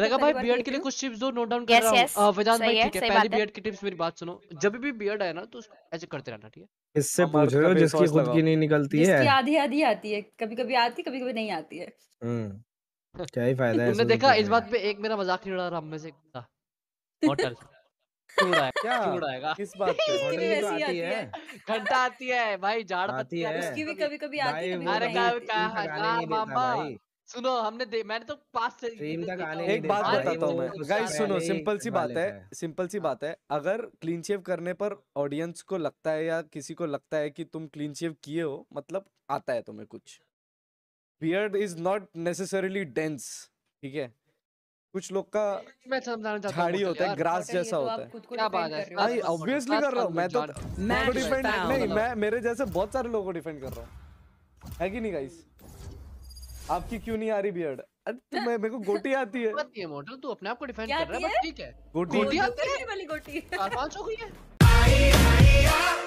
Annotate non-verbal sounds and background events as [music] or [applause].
रेगा भाई बियर्ड के लिए कुछ टिप्स दो नोट डाउन कर रहा हूं वेदांत भाई ठीक है पहली बियर्ड की टिप्स मेरी बात सुनो जब भी बियर्ड आए ना तो उसको ऐसे करते रहना ठीक है इससे हाँ, पूछ रहे हो जिसकी खुद की नहीं निकलती है इसकी आधी आधी आती है कभी कभी आती है कभी कभी नहीं आती है हम्म क्या ही फायदा है [laughs] तुमने देखा इस बात पे एक मेरा मजाक नहीं उड़ा रहा हम में से एक था होटल [laughs] किस बात पे [laughs] तो आती है घंटा आती है भाई झाड़ आती है उसकी भी कभी कभी आती है अरे हाँ, मामा सुनो हमने मैंने तो पास ड्रीम तक आने एक बात बताता हूँ मैं गाइस सुनो सिंपल सी बात है सिंपल सी बात है अगर क्लीन शेव करने पर ऑडियंस को लगता है या किसी को लगता है कि तुम क्लीन शेव किए हो मतलब आता है तुम्हें कुछ beard is not necessarily dense ठीक है कुछ लोग का झाड़ी होता है ग्रास जैसा तो होता है क्या बात है आई ऑब्वियसली कर रहा हूँ मैं तो मैं डिफेंड नहीं मैं मेरे जैसे बहुत सारे लोगों को डिफेंड कर रहा हूँ है कि नहीं गाइस आपकी क्यों नहीं आ रही बियर्ड तो मैं मेरे को गोटी आती है आती है मॉडल तू अपने आप को डिफेंड कर रहा है बस ठीक है गोटी आती है वाली गोटी 500 की है